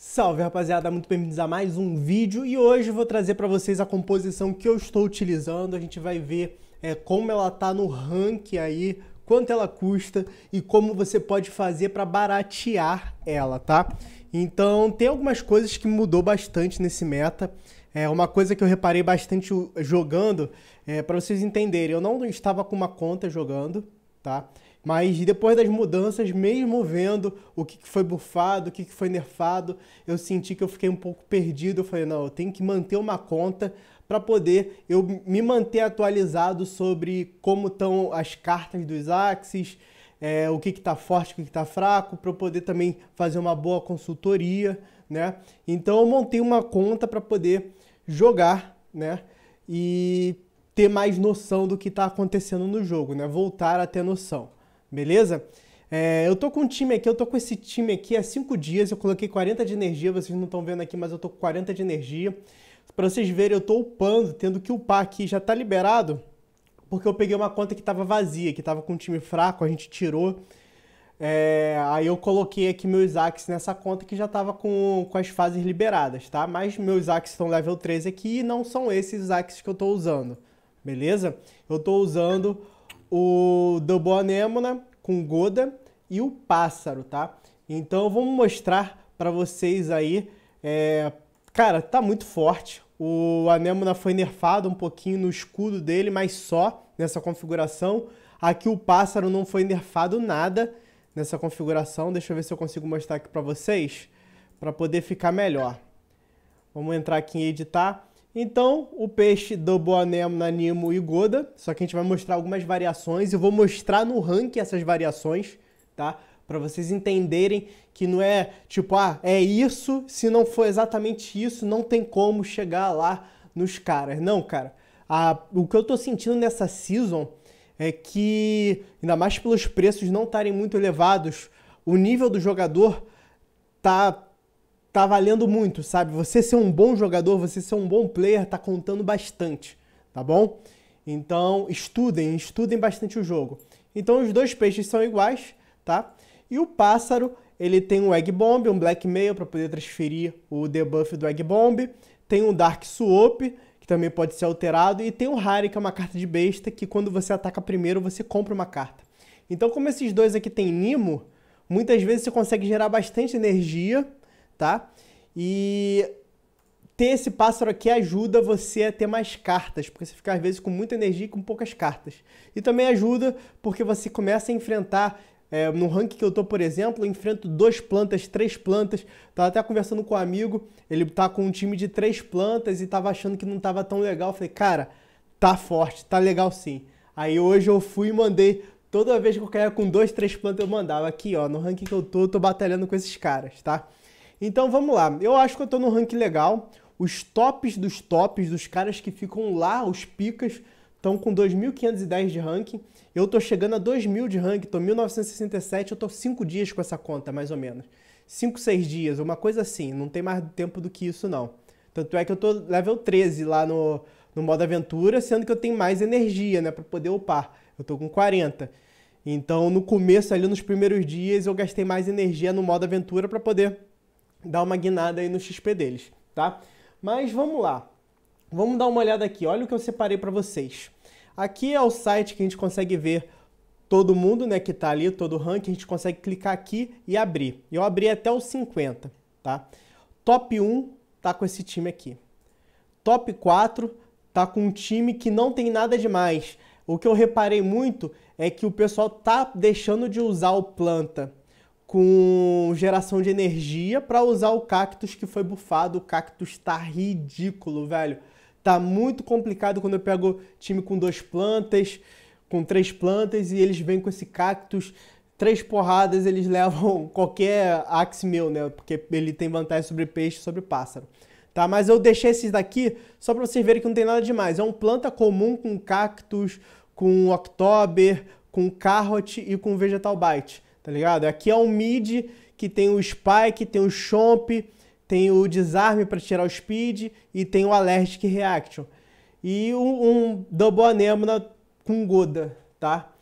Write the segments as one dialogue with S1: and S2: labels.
S1: Salve rapaziada, muito bem-vindos a mais um vídeo e hoje vou trazer para vocês a composição que eu estou utilizando. A gente vai ver é, como ela tá no ranking aí, quanto ela custa e como você pode fazer para baratear ela, tá? Então tem algumas coisas que mudou bastante nesse meta. É uma coisa que eu reparei bastante jogando, é, para vocês entenderem, eu não estava com uma conta jogando, tá? Mas depois das mudanças, mesmo vendo o que foi bufado, o que foi nerfado, eu senti que eu fiquei um pouco perdido. Eu falei, não, eu tenho que manter uma conta para poder eu me manter atualizado sobre como estão as cartas dos Axis, é, o que está forte, o que está fraco, para poder também fazer uma boa consultoria, né? Então eu montei uma conta para poder jogar, né? E ter mais noção do que está acontecendo no jogo, né? Voltar a ter noção beleza? É, eu tô com um time aqui, eu tô com esse time aqui há cinco dias, eu coloquei 40 de energia, vocês não estão vendo aqui, mas eu tô com 40 de energia. Para vocês verem, eu tô upando, tendo que upar aqui, já tá liberado, porque eu peguei uma conta que tava vazia, que tava com um time fraco, a gente tirou. É, aí eu coloquei aqui meus Axe nessa conta que já tava com, com as fases liberadas, tá? Mas meus Axe estão level 13 aqui e não são esses Axes que eu tô usando, beleza? Eu tô usando o Double Anemona com Goda e o Pássaro, tá? Então vamos mostrar para vocês aí. É... Cara, tá muito forte. O Anemona foi nerfado um pouquinho no escudo dele, mas só nessa configuração. Aqui o Pássaro não foi nerfado nada nessa configuração. Deixa eu ver se eu consigo mostrar aqui para vocês, para poder ficar melhor. Vamos entrar aqui em editar. Então, o peixe do Boanemo, Nimo e Goda, só que a gente vai mostrar algumas variações e vou mostrar no rank essas variações, tá? Para vocês entenderem que não é tipo, ah, é isso, se não for exatamente isso, não tem como chegar lá nos caras. Não, cara. A, o que eu tô sentindo nessa season é que, ainda mais pelos preços não estarem muito elevados, o nível do jogador tá tá valendo muito, sabe? Você ser um bom jogador, você ser um bom player, tá contando bastante, tá bom? Então, estudem, estudem bastante o jogo. Então, os dois peixes são iguais, tá? E o pássaro, ele tem um Egg Bomb, um Blackmail para poder transferir o debuff do Egg Bomb, tem um Dark swoop que também pode ser alterado, e tem o um Harry, que é uma carta de besta, que quando você ataca primeiro, você compra uma carta. Então, como esses dois aqui tem Nimo, muitas vezes você consegue gerar bastante energia tá? E ter esse pássaro aqui ajuda você a ter mais cartas, porque você fica às vezes com muita energia e com poucas cartas. E também ajuda porque você começa a enfrentar é, no ranking que eu tô, por exemplo, eu enfrento duas plantas, três plantas. Tava até conversando com um amigo, ele tá com um time de três plantas e tava achando que não tava tão legal. Eu falei, cara, tá forte, tá legal sim. Aí hoje eu fui e mandei. Toda vez que eu caía com dois, três plantas, eu mandava aqui, ó. No ranking que eu tô, eu tô batalhando com esses caras, tá? Então vamos lá. Eu acho que eu tô no ranking legal. Os tops dos tops, dos caras que ficam lá, os picas, estão com 2.510 de ranking. Eu tô chegando a 2.000 de ranking, tô 1.967, eu tô 5 dias com essa conta, mais ou menos. 5, 6 dias, uma coisa assim. Não tem mais tempo do que isso, não. Tanto é que eu tô level 13 lá no, no modo aventura, sendo que eu tenho mais energia, né, para poder upar. Eu tô com 40. Então, no começo ali, nos primeiros dias, eu gastei mais energia no modo aventura para poder dar uma guinada aí no XP deles, tá? Mas vamos lá. Vamos dar uma olhada aqui. Olha o que eu separei para vocês. Aqui é o site que a gente consegue ver todo mundo, né, que tá ali, todo o ranking, a gente consegue clicar aqui e abrir. Eu abri até os 50, tá? Top 1 tá com esse time aqui. Top 4 tá com um time que não tem nada demais. O que eu reparei muito é que o pessoal tá deixando de usar o planta com geração de energia para usar o cactus que foi bufado. O cactus tá ridículo, velho. Tá muito complicado quando eu pego time com duas plantas, com três plantas e eles vêm com esse cactus três porradas eles levam qualquer axe meu, né? Porque ele tem vantagem sobre peixe, sobre pássaro. Tá? Mas eu deixei esses daqui só para vocês verem que não tem nada demais. É um planta comum com cactus, com october, com carrot e com vegetal bite tá ligado? Aqui é um mid que tem o spike, tem o chomp, tem o desarme para tirar o speed e tem o allergic reaction. E um, um double anemona com Goda, tá?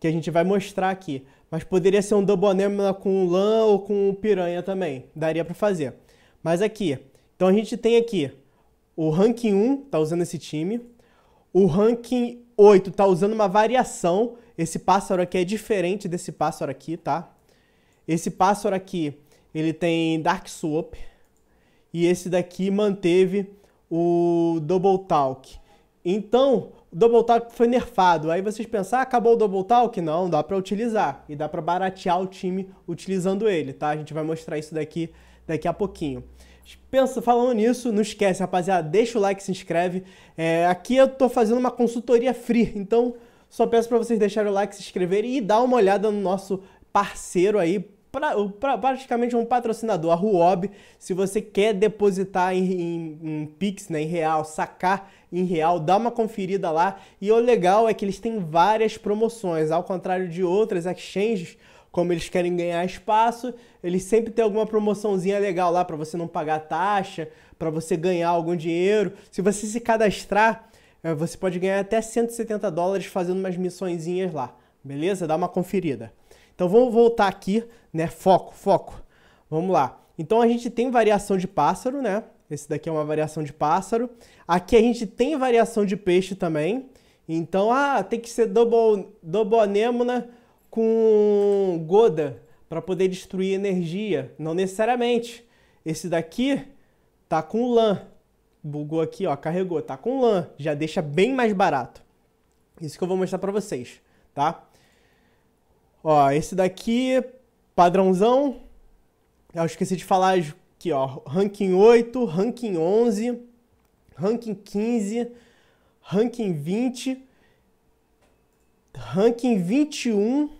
S1: Que a gente vai mostrar aqui. Mas poderia ser um double anemona com lã ou com piranha também. Daria para fazer. Mas aqui, então a gente tem aqui o ranking 1, tá usando esse time. O ranking 8 tá usando uma variação. Esse pássaro aqui é diferente desse pássaro aqui, tá? Esse pássaro aqui, ele tem Dark Swoop. E esse daqui manteve o Double Talk. Então, o Double Talk foi nerfado. Aí vocês pensam, ah, acabou o Double Talk? Não, dá para utilizar. E dá para baratear o time utilizando ele, tá? A gente vai mostrar isso daqui, daqui a pouquinho. Pensa, falando nisso, não esquece, rapaziada, deixa o like, se inscreve. É, aqui eu tô fazendo uma consultoria free, então só peço para vocês deixarem o like, se inscreverem e dar uma olhada no nosso parceiro aí, pra, pra, praticamente um patrocinador, a Ruob. Se você quer depositar em, em, em, Pix, né, em real, sacar em real, dá uma conferida lá. E o legal é que eles têm várias promoções, ao contrário de outras exchanges, como eles querem ganhar espaço, eles sempre têm alguma promoçãozinha legal lá para você não pagar taxa, para você ganhar algum dinheiro. Se você se cadastrar, eh, você pode ganhar até 170 dólares fazendo umas missõezinhas lá, beleza? Dá uma conferida. Então vamos voltar aqui, né? Foco, foco. Vamos lá. Então a gente tem variação de pássaro, né? Esse daqui é uma variação de pássaro. Aqui a gente tem variação de peixe também. Então, ah, tem que ser double, double anêmona com Goda para poder destruir energia. Não necessariamente. Esse daqui tá com LAN. Bugou aqui, ó, carregou, tá com LAN. Já deixa bem mais barato. Isso que eu vou mostrar para vocês, tá? Ó, esse daqui, padrãozão. Eu esqueci de falar aqui, ó, ranking 8, ranking 11, ranking 15, ranking 20, ranking 21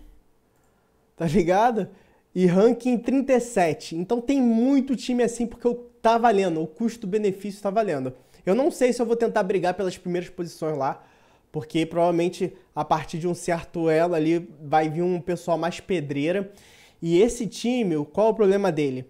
S1: tá ligado? E ranking 37. Então tem muito time assim porque eu tá valendo, o custo-benefício tá valendo. Eu não sei se eu vou tentar brigar pelas primeiras posições lá, porque provavelmente a partir de um certo elo ali vai vir um pessoal mais pedreira. E esse time, qual é o problema dele?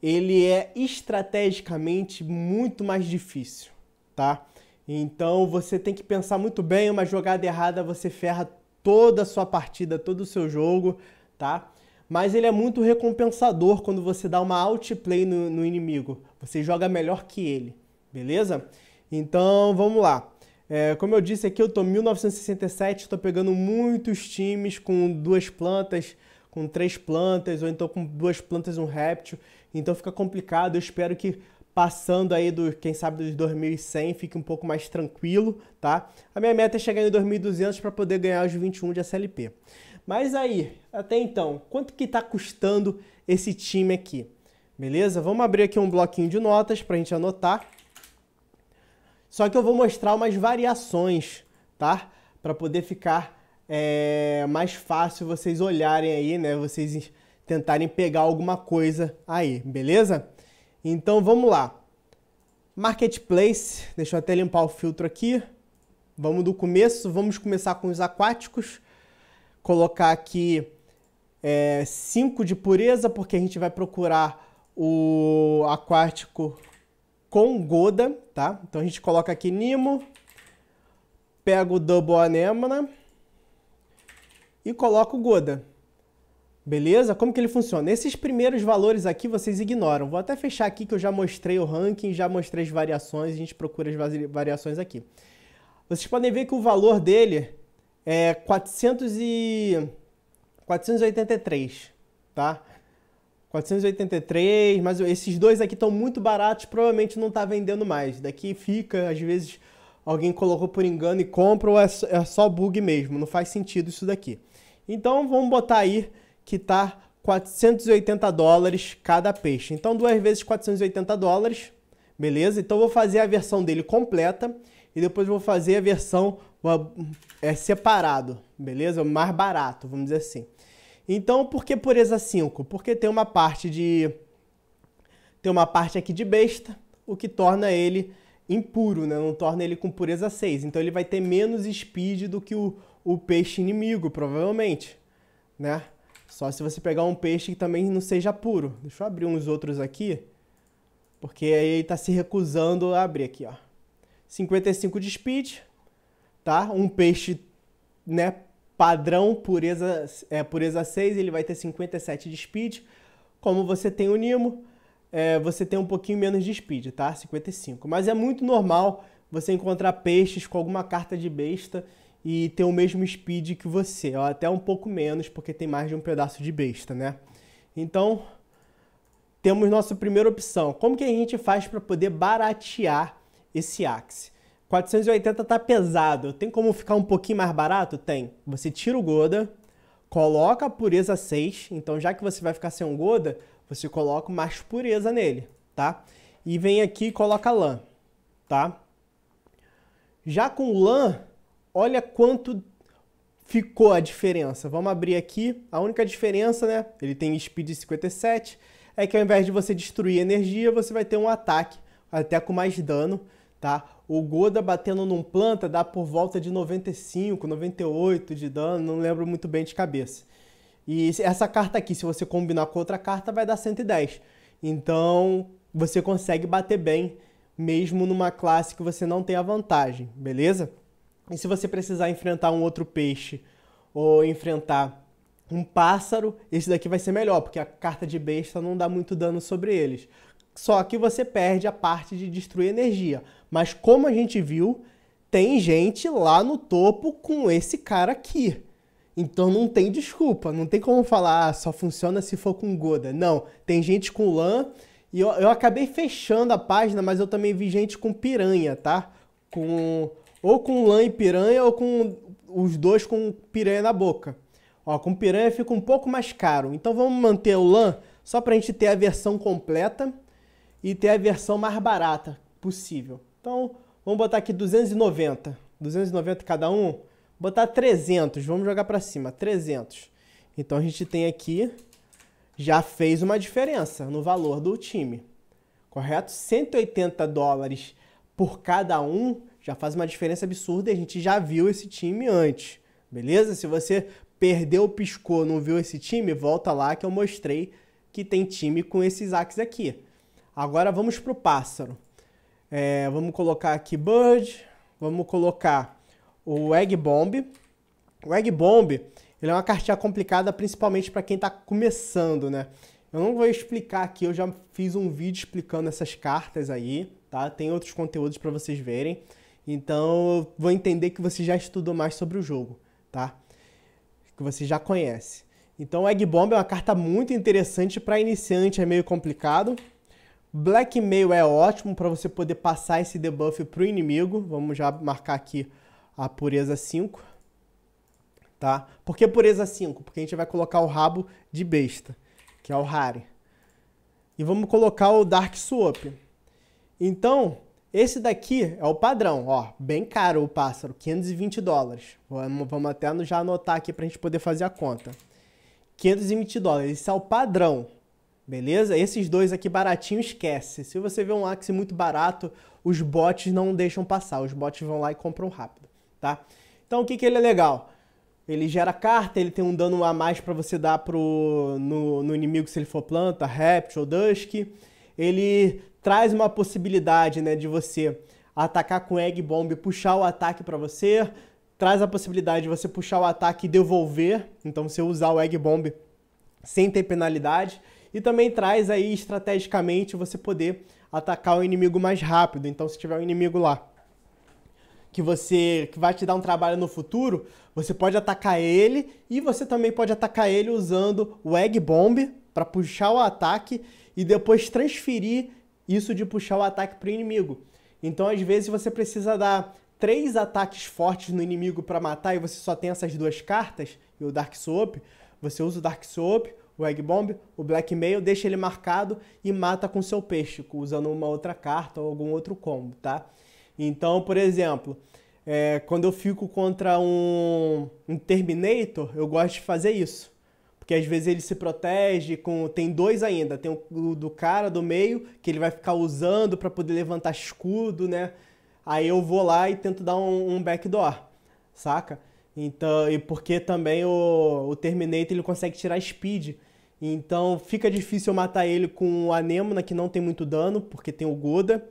S1: Ele é estrategicamente muito mais difícil, tá? Então você tem que pensar muito bem, uma jogada errada você ferra toda a sua partida, todo o seu jogo tá? Mas ele é muito recompensador quando você dá uma outplay no, no inimigo. Você joga melhor que ele, beleza? Então, vamos lá. É, como eu disse aqui, eu tô 1967, estou pegando muitos times com duas plantas, com três plantas, ou então com duas plantas e um réptil. Então fica complicado, eu espero que passando aí do, quem sabe dos 2100, fique um pouco mais tranquilo, tá? A minha meta é chegar em 2200 para poder ganhar os 21 de SLP. Mas aí, até então, quanto que está custando esse time aqui? Beleza? Vamos abrir aqui um bloquinho de notas para a gente anotar. Só que eu vou mostrar umas variações, tá? Para poder ficar é, mais fácil vocês olharem aí, né? Vocês tentarem pegar alguma coisa aí, beleza? Então vamos lá. Marketplace, deixa eu até limpar o filtro aqui. Vamos do começo, vamos começar com os aquáticos colocar aqui 5 é, de pureza, porque a gente vai procurar o aquático com Goda, tá? Então a gente coloca aqui Nimo, pega o Double Anemona e coloca o Goda. Beleza? Como que ele funciona? Esses primeiros valores aqui vocês ignoram. Vou até fechar aqui que eu já mostrei o ranking, já mostrei as variações, a gente procura as variações aqui. Vocês podem ver que o valor dele é 400 e... 483, tá? 483, mas esses dois aqui estão muito baratos, provavelmente não está vendendo mais. Daqui fica, às vezes alguém colocou por engano e compra, ou é só é bug mesmo, não faz sentido isso daqui. Então vamos botar aí que tá 480 dólares cada peixe. Então duas vezes 480 dólares, beleza? Então vou fazer a versão dele completa e depois vou fazer a versão é separado, beleza? Mais barato, vamos dizer assim. Então, por que pureza 5? Porque tem uma parte de tem uma parte aqui de besta, o que torna ele impuro, né? Não torna ele com pureza 6. Então ele vai ter menos speed do que o, o peixe inimigo, provavelmente, né? Só se você pegar um peixe que também não seja puro. Deixa eu abrir uns outros aqui, porque aí ele tá se recusando a abrir aqui, ó. 55 de speed, tá? Um peixe, né, padrão pureza, é, pureza 6, ele vai ter 57 de speed. Como você tem o Nimo, é, você tem um pouquinho menos de speed, tá? 55. Mas é muito normal você encontrar peixes com alguma carta de besta e ter o mesmo speed que você, ou até um pouco menos, porque tem mais de um pedaço de besta, né? Então, temos nossa primeira opção. Como que a gente faz para poder baratear esse axe? 480 tá pesado. Tem como ficar um pouquinho mais barato? Tem. Você tira o Goda, coloca a pureza 6. Então, já que você vai ficar sem um Goda, você coloca mais pureza nele, tá? E vem aqui e coloca lã, tá? Já com lã, olha quanto ficou a diferença. Vamos abrir aqui. A única diferença, né? Ele tem speed 57. É que ao invés de você destruir energia, você vai ter um ataque, até com mais dano tá? O Goda batendo num planta dá por volta de 95, 98 de dano, não lembro muito bem de cabeça. E essa carta aqui, se você combinar com outra carta, vai dar 110. Então, você consegue bater bem, mesmo numa classe que você não tem a vantagem, beleza? E se você precisar enfrentar um outro peixe ou enfrentar um pássaro, esse daqui vai ser melhor, porque a carta de besta não dá muito dano sobre eles. Só que você perde a parte de destruir energia. Mas como a gente viu, tem gente lá no topo com esse cara aqui. Então não tem desculpa, não tem como falar ah, só funciona se for com Goda. Não, tem gente com lã e eu, eu acabei fechando a página, mas eu também vi gente com piranha, tá? Com ou com lã e piranha ou com os dois com piranha na boca. Ó, com piranha fica um pouco mais caro. Então vamos manter o lã só para a gente ter a versão completa e ter a versão mais barata possível. Então, vamos botar aqui 290. 290 cada um. Botar 300. Vamos jogar para cima. 300. Então, a gente tem aqui... Já fez uma diferença no valor do time. Correto? 180 dólares por cada um já faz uma diferença absurda e a gente já viu esse time antes. Beleza? Se você perdeu, piscou, não viu esse time, volta lá que eu mostrei que tem time com esses axes aqui. Agora vamos para o pássaro. É, vamos colocar aqui Bird, vamos colocar o Egg Bomb. O Egg Bomb ele é uma cartinha complicada, principalmente para quem está começando, né? Eu não vou explicar aqui, eu já fiz um vídeo explicando essas cartas aí, tá? Tem outros conteúdos para vocês verem. Então, eu vou entender que você já estudou mais sobre o jogo, tá? Que você já conhece. Então, o Egg Bomb é uma carta muito interessante para iniciante, é meio complicado. Blackmail é ótimo para você poder passar esse debuff para o inimigo. Vamos já marcar aqui a pureza 5. Tá? Por que pureza 5? Porque a gente vai colocar o rabo de besta, que é o Hari. E vamos colocar o Dark Swap. Então, esse daqui é o padrão, ó, bem caro o pássaro, 520 dólares. Vamos, vamos até já anotar aqui para a gente poder fazer a conta. 520 dólares, esse é o padrão. Beleza? Esses dois aqui baratinho esquece. Se você vê um Axie muito barato, os bots não deixam passar. Os bots vão lá e compram rápido, tá? Então o que, que ele é legal? Ele gera carta, ele tem um dano a mais para você dar pro, no, no, inimigo se ele for planta, réptil ou dusk. Ele traz uma possibilidade né, de você atacar com egg bomb, puxar o ataque para você. Traz a possibilidade de você puxar o ataque e devolver. Então você usar o egg bomb sem ter penalidade e também traz aí estrategicamente você poder atacar o inimigo mais rápido. Então, se tiver um inimigo lá que você que vai te dar um trabalho no futuro, você pode atacar ele e você também pode atacar ele usando o Egg Bomb para puxar o ataque e depois transferir isso de puxar o ataque para o inimigo. Então, às vezes você precisa dar três ataques fortes no inimigo para matar e você só tem essas duas cartas e o Dark Soap, você usa o Dark Soap, o Egg Bomb, o Blackmail, deixa ele marcado e mata com seu peixe, usando uma outra carta ou algum outro combo, tá? Então, por exemplo, é, quando eu fico contra um, um, Terminator, eu gosto de fazer isso. Porque às vezes ele se protege com. Tem dois ainda. Tem o do cara do meio, que ele vai ficar usando para poder levantar escudo, né? Aí eu vou lá e tento dar um, um backdoor, saca? Então, e porque também o, o Terminator ele consegue tirar speed. Então fica difícil matar ele com o Anemona, que não tem muito dano, porque tem o Goda.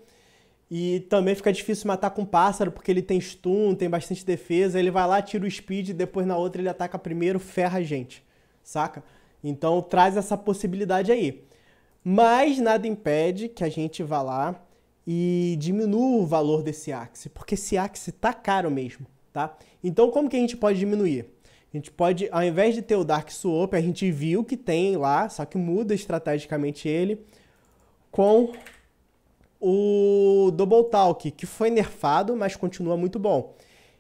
S1: E também fica difícil matar com pássaro, porque ele tem stun, tem bastante defesa. Ele vai lá, tira o speed, depois na outra ele ataca primeiro, ferra a gente, saca? Então traz essa possibilidade aí. Mas nada impede que a gente vá lá e diminua o valor desse axe, porque esse axe tá caro mesmo, tá? Então como que a gente pode diminuir? A gente pode, ao invés de ter o Dark Swap, a gente viu que tem lá, só que muda estrategicamente ele, com o Double Talk, que foi nerfado, mas continua muito bom.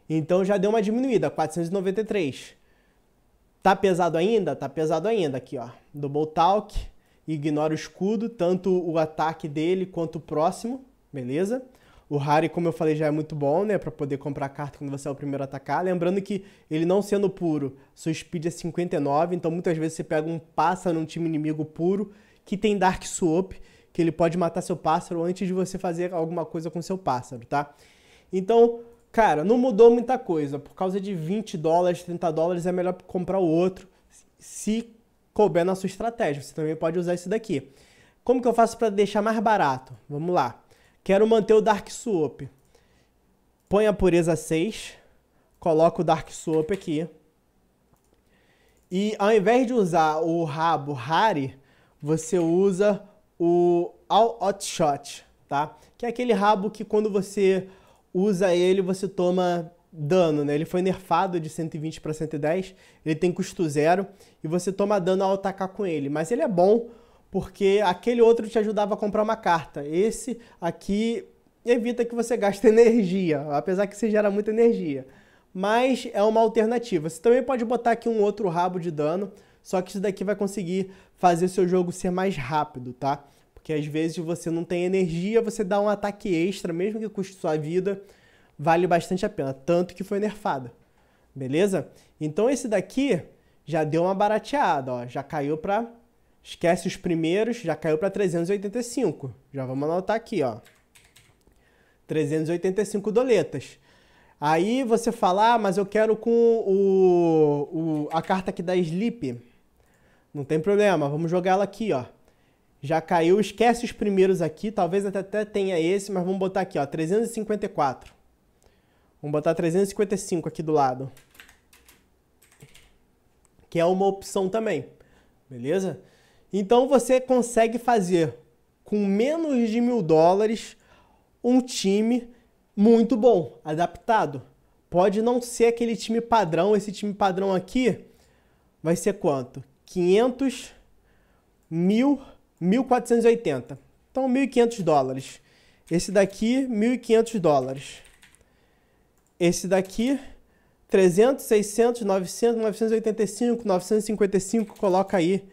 S1: Então já deu uma diminuída, 493. Tá pesado ainda? Tá pesado ainda aqui, ó. Double Talk, ignora o escudo, tanto o ataque dele quanto o próximo, beleza? O Harry, como eu falei, já é muito bom, né? Pra poder comprar carta quando você é o primeiro a atacar. Lembrando que ele não sendo puro, sua speed é 59, então muitas vezes você pega um pássaro num time inimigo puro, que tem Dark swoop que ele pode matar seu pássaro antes de você fazer alguma coisa com seu pássaro, tá? Então, cara, não mudou muita coisa. Por causa de 20 dólares, 30 dólares, é melhor comprar o outro, se couber na sua estratégia. Você também pode usar esse daqui. Como que eu faço para deixar mais barato? Vamos lá. Quero manter o Dark Swoop. Põe a pureza 6. coloca o Dark Swoop aqui. E ao invés de usar o rabo Hari, você usa o All Shot, tá? Que é aquele rabo que quando você usa ele, você toma dano, né? Ele foi nerfado de 120 para 110, ele tem custo zero e você toma dano ao atacar com ele. Mas ele é bom porque aquele outro te ajudava a comprar uma carta. Esse aqui evita que você gaste energia, apesar que você gera muita energia. Mas é uma alternativa. Você também pode botar aqui um outro rabo de dano, só que isso daqui vai conseguir fazer seu jogo ser mais rápido, tá? Porque às vezes você não tem energia, você dá um ataque extra, mesmo que custe sua vida, vale bastante a pena. Tanto que foi nerfada, beleza? Então esse daqui já deu uma barateada, ó, já caiu para Esquece os primeiros, já caiu para 385. Já vamos anotar aqui, ó. 385 doletas. Aí você falar, ah, mas eu quero com o, o, a carta aqui da Sleep. Não tem problema, vamos jogar ela aqui, ó. Já caiu, esquece os primeiros aqui, talvez até, até tenha esse, mas vamos botar aqui, ó, 354. Vamos botar 355 aqui do lado. Que é uma opção também, beleza? Então você consegue fazer com menos de mil dólares um time muito bom, adaptado. Pode não ser aquele time padrão, esse time padrão aqui vai ser quanto? 500, 1000, 1480. Então 1.500 dólares. Esse daqui 1.500 dólares. Esse daqui 300, 600, 900, 985, 955, coloca aí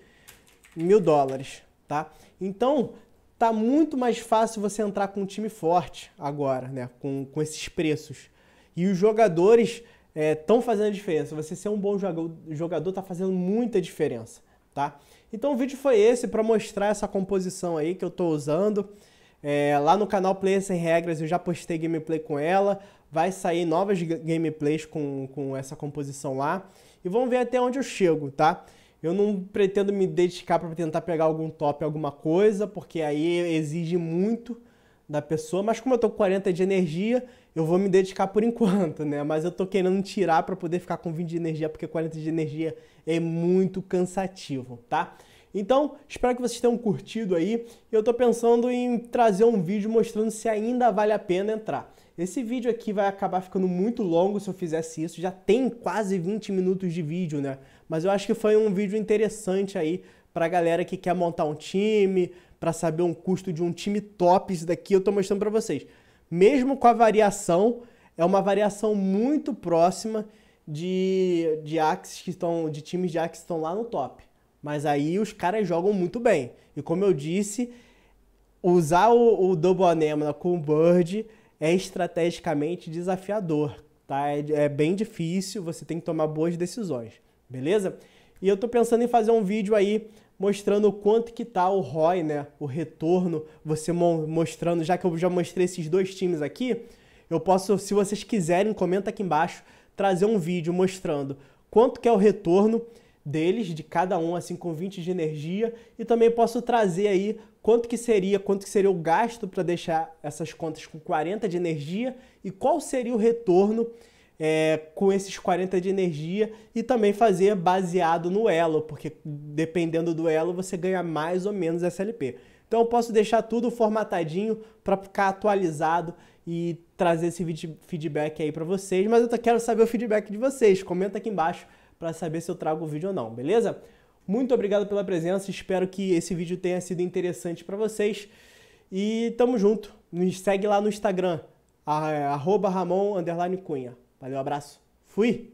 S1: mil dólares, tá? Então, tá muito mais fácil você entrar com um time forte agora, né? Com, com esses preços. E os jogadores estão é, fazendo a diferença. Você ser um bom jogador tá fazendo muita diferença, tá? Então o vídeo foi esse para mostrar essa composição aí que eu tô usando. É, lá no canal Player Sem Regras eu já postei gameplay com ela. Vai sair novas gameplays com, com essa composição lá. E vamos ver até onde eu chego, tá? Eu não pretendo me dedicar para tentar pegar algum top, alguma coisa, porque aí exige muito da pessoa, mas como eu tô com 40 de energia, eu vou me dedicar por enquanto, né? Mas eu tô querendo tirar para poder ficar com 20 de energia, porque 40 de energia é muito cansativo, tá? Então, espero que vocês tenham curtido aí. Eu tô pensando em trazer um vídeo mostrando se ainda vale a pena entrar. Esse vídeo aqui vai acabar ficando muito longo se eu fizesse isso. Já tem quase 20 minutos de vídeo, né? Mas eu acho que foi um vídeo interessante aí para galera que quer montar um time, para saber um custo de um time top. Isso daqui eu estou mostrando para vocês. Mesmo com a variação, é uma variação muito próxima de, de axes que estão, de times de Axis que estão lá no top. Mas aí os caras jogam muito bem. E como eu disse, usar o, o Double Anemona com o Bird é estrategicamente desafiador, tá? É, é bem difícil, você tem que tomar boas decisões beleza? E eu estou pensando em fazer um vídeo aí mostrando quanto que tá o ROI, né? O retorno, você mostrando, já que eu já mostrei esses dois times aqui, eu posso, se vocês quiserem, comenta aqui embaixo, trazer um vídeo mostrando quanto que é o retorno deles, de cada um, assim, com 20 de energia, e também posso trazer aí quanto que seria, quanto que seria o gasto para deixar essas contas com 40 de energia e qual seria o retorno é, com esses 40 de energia e também fazer baseado no elo, porque dependendo do elo você ganha mais ou menos SLP. Então eu posso deixar tudo formatadinho para ficar atualizado e trazer esse feedback aí para vocês, mas eu quero saber o feedback de vocês. Comenta aqui embaixo para saber se eu trago o vídeo ou não, beleza? Muito obrigado pela presença, espero que esse vídeo tenha sido interessante para vocês e tamo junto. Nos segue lá no Instagram, arroba Ramon Cunha. Valeu, abraço. Fui!